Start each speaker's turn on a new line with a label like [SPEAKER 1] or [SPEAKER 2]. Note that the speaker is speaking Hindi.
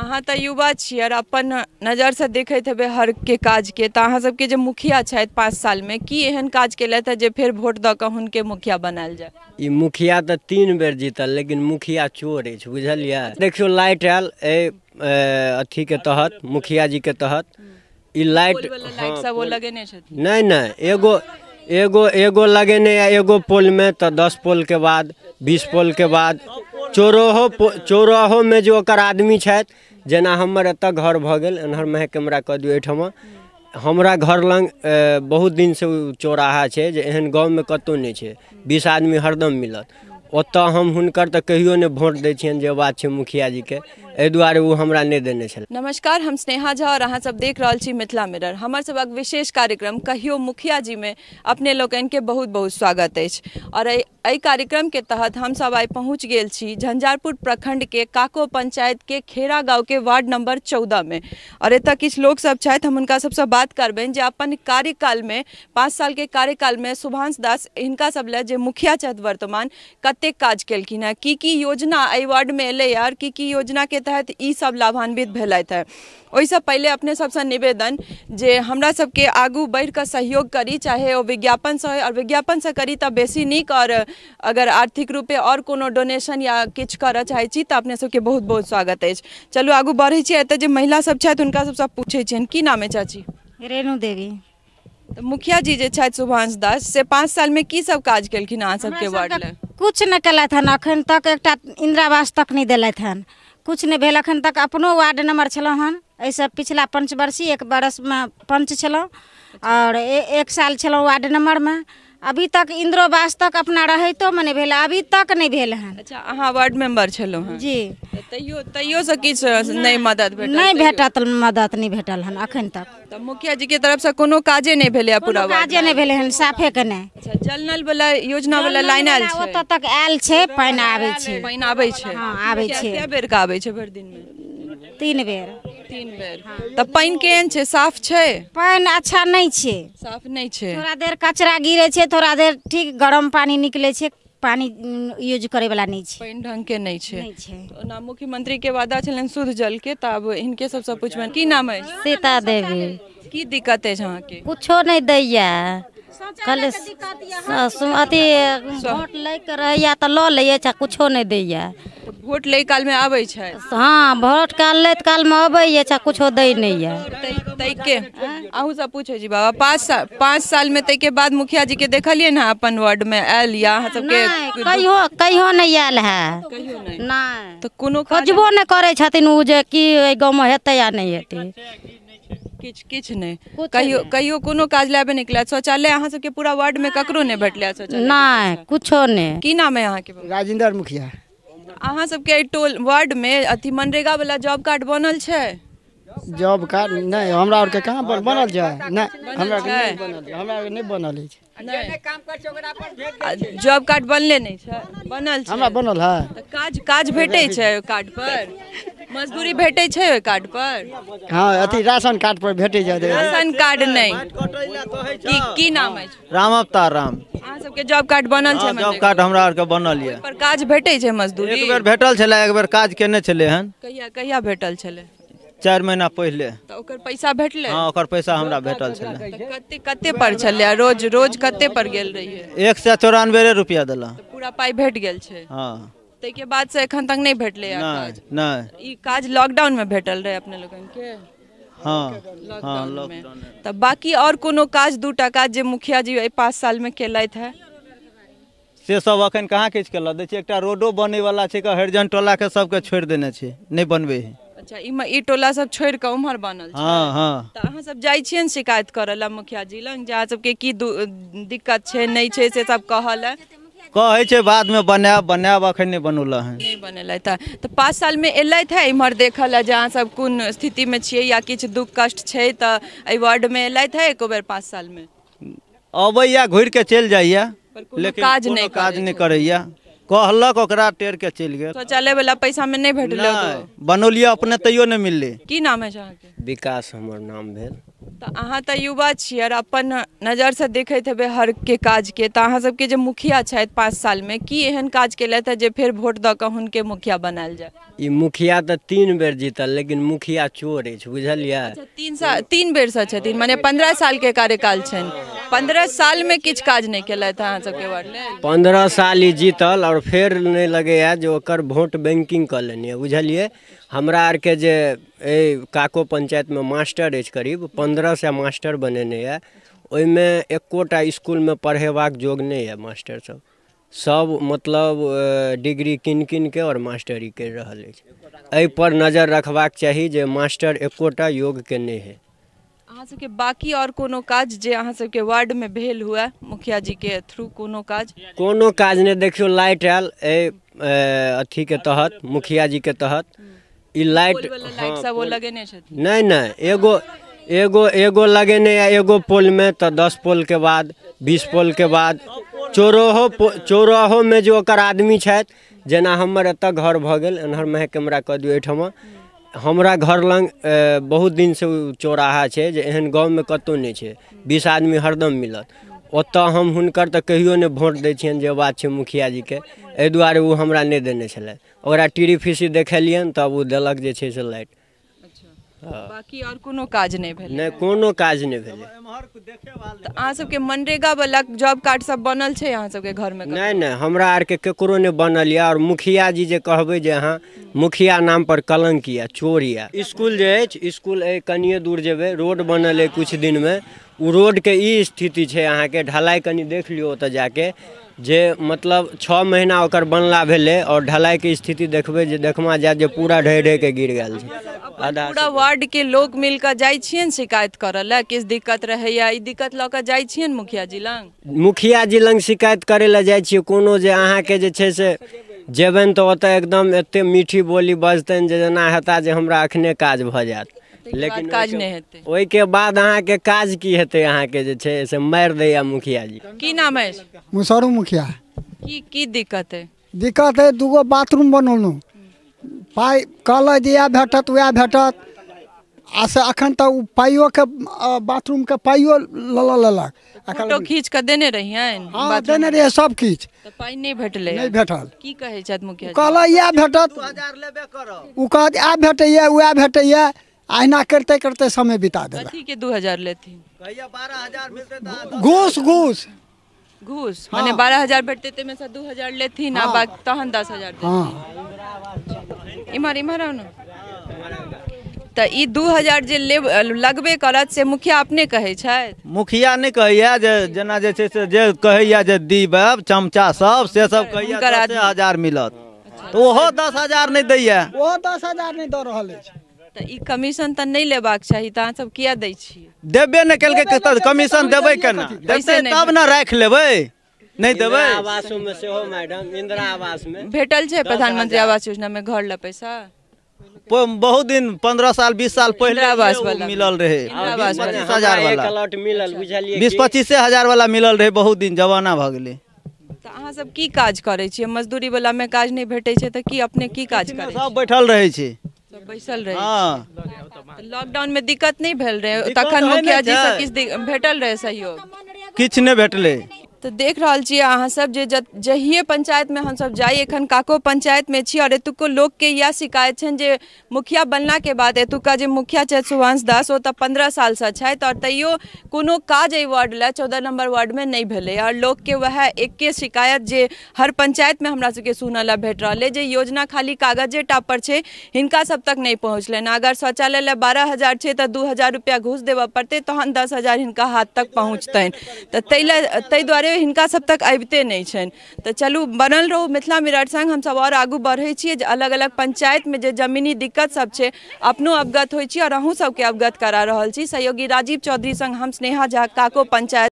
[SPEAKER 1] अहाँ तो युवा छे और अपन से देखे हे हर के काज के अहाँ सबके जो मुखिया छथि पाँच में कि एहन काज लिए जे फिर वोट दऽ मुखिया बनायल जाए
[SPEAKER 2] ये मुखिया तो तीन बेर जीतल लेकिन मुखिया चोर अछि बुझलियै देखियो लाइट आयल अथी के तहत मुखिया जी के तहत ई लाइट नहीं एगो एगो एगो लगेने या एगो में तो दस के बाद बीस पोल के बाद चोरोहो चोरोहो में जो आदमी छथि जना हमर एतऽ घर भऽ गेल एन्हरमे कैमरा कह दियौ एहिठमा हमरा घर लग बहुत दिन से चौराहा है एहन गाँव में कतहु नहीं है बीस आदमी हरदम मिलत ओत हम हर कहियो नहीं भोट दिन जो बात है मुखिया के अ दुआरे वो हमरा नहीं देने
[SPEAKER 1] नमस्कार हम स्नेहा झा और अहम सब देख रहा छी मिथिला मिरर हमार सबक विशेष कार्यक्रम कहियो मुखिया जी में अपने लोग के बहुत बहुत स्वागत है और कार्यक्रम के तहत सब आई पहुँच गए झंझारपुर प्रखंड के काको पंचायत के खेड़ा गाँव के वार्ड नंबर चौदह में और एतय कि लोग सब हम उनका सबसे बात करबनि जो अपन कार्यकाल में पाँच साल के कार्यकाल में सुभाष दास इनका सब लगे मुखिया छत वर्तमान कत कतेक काज केलखिन हेँ की की योजना वार्ड में अल यार की की के तहत सब लाभान्वित भेलथि हे ओहिसँ पहले अपने सबसे निवेदन जे हमरा सबके आगू बढ़ कर सहयोग करी चाहे विज्ञापन से और विज्ञापन से करी तब बेसी निक और अगर आर्थिक रूपे और कोनो डोनेशन या कि कर चाहे छी अपने सबके बहुत बहुत स्वागत है चलू आगू बढ़े छी एतय जे महिलासभ छथि हुनका सभसँ पूछे छियनि की नाम है चाची रेणु देवी तो मुखिया जी जे छथि सुभाष दास से पाँच में की सब काज केलखिन अहाँ सबके वार्ड लए
[SPEAKER 3] कुछ नहीं कल अखन तक एक इंदिरा आवास तक नहीं दिलत हन कुछ नहीं भेल अखन तक अपनों वार्ड नंबर छलों हन ऐसे पिछला पंचवर्षीय एक बरस में पंच छलों और अच्छा। ए, एक साल छो वार्ड नंबर में अभी तक इंद्रोवास तक अपना रहे तो मने भेल
[SPEAKER 1] अभी तक नहीं भेल हन अच्छा अहाँ वार्ड मेंबर छलो हैं जी तैयो तैयो से किछ नहीं मदद भेटल नहीं भेटल मदद नहीं भेटल हन अखन तक तो मुखिया जी के तरफ से कोनो काजे नहीं भेले पूरा काजे नहीं भेले हन साफे के नहीं अच्छा जल नल वाला योजना वाला लाइन आल छे ओत तक आल छे पानी आबै छे पानी आबै छे हां आबै छे कते बेर का आबै छे भर दिन में तीन बेर तीन हाँ। बेर तऽ तो पानि केहन छै साफ छै पानि अच्छा नहीं छे साफ नहीं छे थोड़ा देर कचरा गिरे छे थोड़ा देर ठीक गरम पानी निकले छे पानी यूज करे वाला नहीं छे पानी ढंग के नहीं छे नहीं छे तो ना मुख्यमंत्री के वादा छलन शुद्ध जल के तब इनके सबसे पूछबन की नाम है सीता देवी की दिक्कत है जहाँ के
[SPEAKER 3] कुछ नहीं दैया कल अथी वोट लैके रहैया तो लो लिया अच्छा, कुछ नहीं दैया वोट लै काल में आबै छै हां वोट काल लैत कालमे ये अछि अच्छा कुछो दै नै नहि
[SPEAKER 1] तै के आहू सब पूछै छी बाबा पाँच साल में तै के बाद मुखिया जी के देखलिए ने अपन वार्ड में आयल या सब के कहियो
[SPEAKER 3] कहियो नै आयल है कहियो नै नहि तऽ कोनो खोजबो नै करै छथिन उ जे की गांव में हेतै या नै हेतै
[SPEAKER 1] किछ किछ नै कहियो कहियो कोनो काज लाबे निकला शौचालय अहाँ सबके पूरा वार्ड में ककरो नहीं भेटल शौचालय
[SPEAKER 3] नै कुछो नै की नाम है अहाँ के राजेंद्र मुखिया
[SPEAKER 1] अहाँ सबके टोल वार्ड में अथी मनरेगा वाला जॉब कार्ड
[SPEAKER 3] बनल छै जॉब कार्ड नहीं हमरा और के कहां पर बनल जाए नहीं हमरा के नहीं
[SPEAKER 1] बनल हमरा के नहीं बनल अछि जॉब कार्ड बनले नहीं छै
[SPEAKER 3] बनल छै हमरा बनल है
[SPEAKER 1] काज काज भेटै छै कार्ड पर मजदूरी भेटे
[SPEAKER 3] छै कार्ड पर हँ अति राशन कार्ड पर भेटे छै राशन
[SPEAKER 1] कार्ड नहीं की की नाम है
[SPEAKER 3] राम अवतार राम सबके जॉब कार्ड बनल जॉब कार्ड हाँ, हमरा बनल पर
[SPEAKER 1] काज भेटै मजदूरी एक बेर
[SPEAKER 3] भेटल एक बेर काज केने हन
[SPEAKER 1] कहिया कहिया भेटल छलै
[SPEAKER 3] महीना पहले तऽ
[SPEAKER 1] ओकर पैसा भेटलै
[SPEAKER 3] हाँ, ओकर पैसा हमरा भेटल कते
[SPEAKER 1] कते पर छले रोज रोज कते पर गेल
[SPEAKER 3] रहियै एक सौ चौरानवे रुपैआ देलक
[SPEAKER 1] पूरा पाई भेट गेल छै हँ ताहिके बादसँ तक नहीं भेटलै लॉकडाउन ई काज भेटल रहे अपने के
[SPEAKER 3] हाँ लॉकडाउन हाँ,
[SPEAKER 1] तो बाकी और कोनो काज दूटा काज जो मुखिया जी पाँच साल में केलत है
[SPEAKER 3] से सब अखन कहाँ किछु केलक देखिए एकटा रोडो बने वाला छै के हरिजन टोला के सबके छोड़ देने छै नहीं बनबे है
[SPEAKER 1] अच्छा इमे ई टोला सब छोड़ के उम्हर बनल
[SPEAKER 3] छै हां हां
[SPEAKER 1] त अहाँ सब जाइ छियन शिकायत करल मुखिया जी लग जे सबके की दिक्कत छै नहीं छै से सब कहल है
[SPEAKER 3] कहे बाद में बनाब बनाब अखन नहीं बनौल है नहीं
[SPEAKER 1] बनल है तो पाँच साल में अल है इम्हर देख ला जहाँ सब कौन स्थिति में छे या कि दुख कष्ट है तो वार्ड में अल है एक बेर पाँच साल में
[SPEAKER 3] अबैया घूर के चल जाइए लेकिन काज नहीं काज नहीं करैया कहलक टेर के चल गए
[SPEAKER 1] शौचालय वाला पैसा में नहीं भेट
[SPEAKER 3] बनौलिए अपने तैयो
[SPEAKER 2] नहीं मिलले
[SPEAKER 1] की नाम है
[SPEAKER 2] विकास हमार नाम भेल
[SPEAKER 1] तो अहाँ तो युवा और अपन नज़र से देखे हेबे हर के काज के तो अहाँ सबके जो मुखिया छथि पाँच साल में कि एहन काज लिए जे फिर वोट दुनके मुखिया बनाल जाए
[SPEAKER 2] ये मुखिया तो तीन बेर जीतल लेकिन मुखिया चोर है बुझलिए अच्छा,
[SPEAKER 1] तीन साल तीन बेर से मान पंद्रह साल के कार्यकाल छ पंद्रह साल में किच काज नहीं केलथि था सबके वार्ड
[SPEAKER 2] पंद्रह साल ही जीतल और फिर नहीं है जो कर वोट बैंकिंग कऽ लेलियै बुझलिए हमरा के जे ए काको में मास्टर अछि करीब पंद्रह से मास्टर बनेने यए में एकोटा में पढ़ेबाक जोग नहीं है मास्टर सब सब मतलब डिग्री किन किन के और मास्टरी रहा रहल अ पर नजर रखबा चाहिए जे मास्टर एकोटा के नहीं है
[SPEAKER 1] अहाँ बाकी और कोनो काज जे अहाँ सबके वार्ड में भेल हुआ मुखिया जी के थ्रू कोनो काज
[SPEAKER 2] कोनो काज ने देखियो लाइट आयल अथी के तहत मुखिया जी के तहत ई लाइट लाइट सब वो हाँ,
[SPEAKER 1] लगेने छथिन
[SPEAKER 2] नहीं नहीं एगो एगो एगो लगेने या एगो पोल में त 10 पोल के बाद 20 पोल के बाद चोरोहो चोरोहो में जो ओकर आदमी छथि जेना हमर एतऽ घर भ गेल एनहर महक कैमरा कऽ दियौ एहिठमा हमरा घर लग बहुत दिन से चौराहा है जे एहन में कतौ नहीं है बीस आदमी हरदम मिलत ओत हम हर तो कहियो वोट भोट जो बात है बात जी के अ दुआरे वो हमरा नहीं देने छलथि ओकरा फीसी देखेलियनि तब वो दलक जे से लाइट हाँ।
[SPEAKER 1] बाकी और कोनो काज नहीं भेल
[SPEAKER 2] नहीं कोनो काज नहीं भेल एमहर को
[SPEAKER 1] देखे वाले तऽ अहाँ सबके मनरेगा वाला जॉब कार्ड सब बनल छै अहाँ सबके में
[SPEAKER 2] नहीं नहीं हमरा आर के केकरो ने बनल या और मुखिया जी जे कहबे जे हां मुखिया नाम पर कलंक यऽ चोर यऽ इसकुल जे है स्कूल ए कनिए दूर जेबे रोड बनल है कुछ दिन में उ रोड के ई स्थिति छे छै के ढलाई कनी देख लियो त जाके जे मतलब छः महीना ओकर बनला और ढलाई के स्थिति देखबै जे देखमा जाए जे पूरा ढह के गिर गया पूरा
[SPEAKER 1] वार्ड के लोग मिल कऽ जाइ छियनि शिकायत कर किस दिक्कत रहे ई दिक्कत लग जाए जाइ मुखिया जी लंग
[SPEAKER 2] मुखिया जी लंग शिकायत करे लए जाइ छियै कोनो जे अहाँके जे छै से जेबनि तऽ ओतऽ एकदम एते मीठी बोली बजतन जे जेना हेता जे हमरा अखने काज भ जायत लेकिन काज नहि हेतै ओहिके बाद के काज की हेतै अहाँके जे छै से मारि दैया मुखिया जी की नाम है मुसारू मुखिया
[SPEAKER 1] की की दिक्कत है
[SPEAKER 2] दिक्कत अइ दूगो बाथरूम बनौलहुँ पाइ कहलक जे इएह
[SPEAKER 3] भेटत उएह भेटत आ से अखन पाइयो के बाथरूम के पाइयो लऽ
[SPEAKER 2] लेलक
[SPEAKER 1] फोटो खींच के देने रहियनि हाँ देने रहियै सब किछु तऽ पाइ नहि भेटले नहि भेटल की कहै छथि मुखिया कहलक इएह भेटत
[SPEAKER 2] उ कहत आ भेटैए उएह भेटैए अहिना करते करते समय बिता देलक
[SPEAKER 1] के दू हजार लेथिन
[SPEAKER 3] घूस घूस
[SPEAKER 1] घूस माने बारह हजार भेटते ताहिमे से दू हजार लेथिन आ तहन दस हजार हाँ इम्हर इम्हर आओ ना तो ई दू हजार जे ले लगबे करत से मुखिया अपने कहे छै
[SPEAKER 3] मुखिया नहि कहैया जे जना जे छै से जे कहैया जे दीबब चमचा सब से सब कहैया दस हजार मिलत तो ओहो दस हजार नहीं नहि दैया ओहो दस हजार नहीं दऽ रहल अछि
[SPEAKER 1] तो ई कमीशन तो नहीं लेबाक चाहिए तो सब किया दै छियै
[SPEAKER 3] देबे ने केलकै कमीशन देबै केना देबै तब ने राखि लेबै नहीं देबै आवास
[SPEAKER 2] में से हो मैडम इंदिरा आवास में भेटल छे प्रधानमंत्री आवास योजना में घर ला पैसा बहुत दिन
[SPEAKER 3] पंद्रह साल बीस साल पहले आवास वाला मिलल रहे पच्चीस हजार वाला
[SPEAKER 1] मिलल बुझलिए बीस पच्चीसे हजार वाला
[SPEAKER 3] मिलल रहे बहुत दिन जमाना भ गेले
[SPEAKER 1] त अहाँ सब की काज करे छियै मजदूरी वाला में काज नहीं भेटे छै त की अपने की काज करे करै सब बैठल रहे छै सब बैसल रहे
[SPEAKER 3] हां
[SPEAKER 1] लॉकडाउन में दिक्कत नहीं भेल रहे तखन मुखिया जी से किस भेटल रहे सहयोग
[SPEAKER 3] किछ नहि भेटले
[SPEAKER 1] तो देख रहा छे अहाँ सब जे जहिए पंचायत में हम सब जाई अखन काको पंचायत में छी और एतुको लोग के यह शिकायत छन जे मुखिया बनला के बाद एतुका जे मुखिया सुभाष दास वो तो पंद्रह साल से छथि और तैयो कोनो काज एहि वार्ड ला चौदह नंबर वार्ड में नहीं भेलै और लोग के वह एक शिकायत जे हर पंचायत में हमरा सबके सुनय लए भेट रहल जे योजना खाली कागजे टा पर छे हिनका सब तक नहीं पहुँचल अगर शौचालय लए बारह हजार छे तो दू हजार रुपया घूस देवे पड़ते तहन दस हजार हिनका हाथ तक पहुँचतन तऽ ताहि से हिनका सब तक अबिते नहीं छनि तऽ चलू बनल रहू मिथिला मिरर संग हम सब और आगू बढ़े छियै जे अलग पंचायत में जो जमीनी दिक्कत सब छै अपनो अवगत हो छी आओर सबके अवगत करा रहा छी सहयोगी राजीव चौधरी संग हम स्नेहा झा काको पंचायत